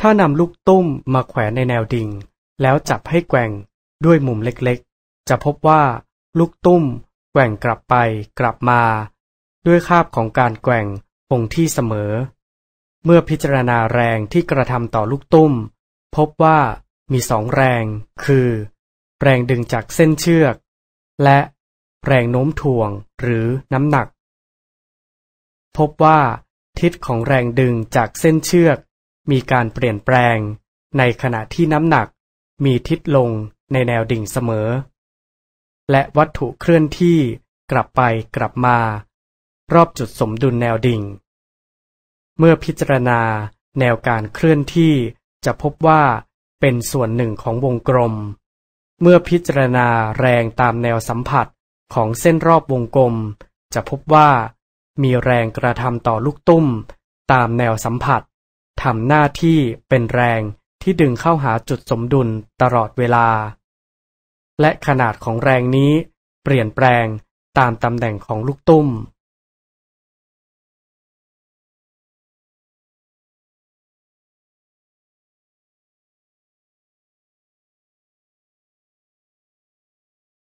ถ้านำลูกตุ้มมาแขวนในแนวดิ่ง แล้วจับให้แกว่งด้วยมุมเล็กๆ จะพบว่า ลูกตุ้ม แกว่งกลับไปกลับมา ด้วยคาบของการแกว่งคงที่เสมอ เมื่อพิจารณาแรงที่กระทำต่อลูกตุ้ม พบว่ามีสองแรง คือ แรงดึงจากเส้นเชือก และ แรงโน้มถ่วงหรือน้ำหนัก พบว่าทิศของแรงดึงจากเส้นเชือกมีการเปลี่ยนแปลงในขณะที่น้ำหนักมีทิศลงในแนวดิ่งเสมอ และวัตถุเคลื่อนที่กลับไปกลับมารอบจุดสมดุลแนวดิ่ง เมื่อพิจารณาแนวการเคลื่อนที่จะพบว่าเป็นส่วนหนึ่งของวงกลม เมื่อพิจารณาแรงตามแนวสัมผัสของเส้นรอบวงกลมจะพบว่ามีแรงกระทำต่อลูกตุ้มตามแนวสัมผัสทำหน้าที่เป็นแรงที่ดึงเข้าหาจุดสมดุลตลอดเวลา และขนาดของแรงนี้เปลี่ยนแปลงตามตำแหน่งของลูกตุ้ม